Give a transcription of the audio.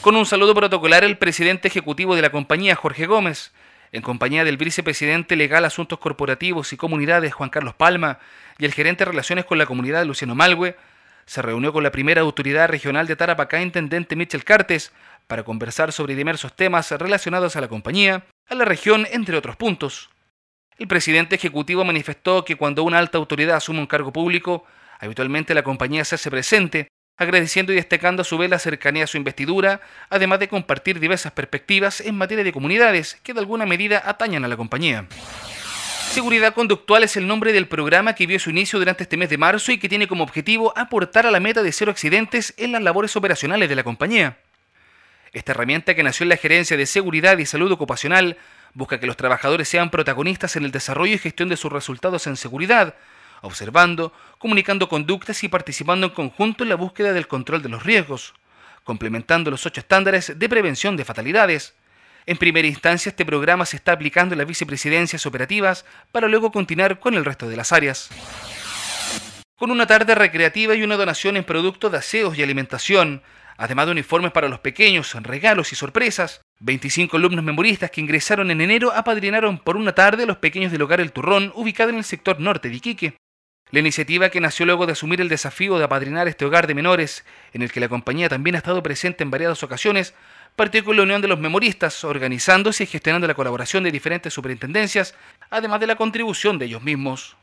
Con un saludo protocolar, el presidente ejecutivo de la compañía, Jorge Gómez, en compañía del vicepresidente legal Asuntos Corporativos y Comunidades, Juan Carlos Palma, y el gerente Relaciones con la Comunidad, Luciano Malgue, se reunió con la primera autoridad regional de Tarapacá, intendente Michel Cartes, para conversar sobre diversos temas relacionados a la compañía, a la región, entre otros puntos. El presidente ejecutivo manifestó que cuando una alta autoridad asume un cargo público, habitualmente la compañía se hace presente agradeciendo y destacando a su vez la cercanía a su investidura, además de compartir diversas perspectivas en materia de comunidades que de alguna medida atañan a la compañía. Seguridad Conductual es el nombre del programa que vio su inicio durante este mes de marzo y que tiene como objetivo aportar a la meta de cero accidentes en las labores operacionales de la compañía. Esta herramienta que nació en la Gerencia de Seguridad y Salud Ocupacional busca que los trabajadores sean protagonistas en el desarrollo y gestión de sus resultados en seguridad, observando, comunicando conductas y participando en conjunto en la búsqueda del control de los riesgos, complementando los ocho estándares de prevención de fatalidades. En primera instancia, este programa se está aplicando en las vicepresidencias operativas para luego continuar con el resto de las áreas. Con una tarde recreativa y una donación en productos de aseos y alimentación, además de uniformes para los pequeños, regalos y sorpresas, 25 alumnos memoristas que ingresaron en enero apadrinaron por una tarde a los pequeños del hogar El Turrón, ubicado en el sector norte de Iquique. La iniciativa que nació luego de asumir el desafío de apadrinar este hogar de menores, en el que la compañía también ha estado presente en variadas ocasiones, partió con la unión de los memoristas, organizándose y gestionando la colaboración de diferentes superintendencias, además de la contribución de ellos mismos.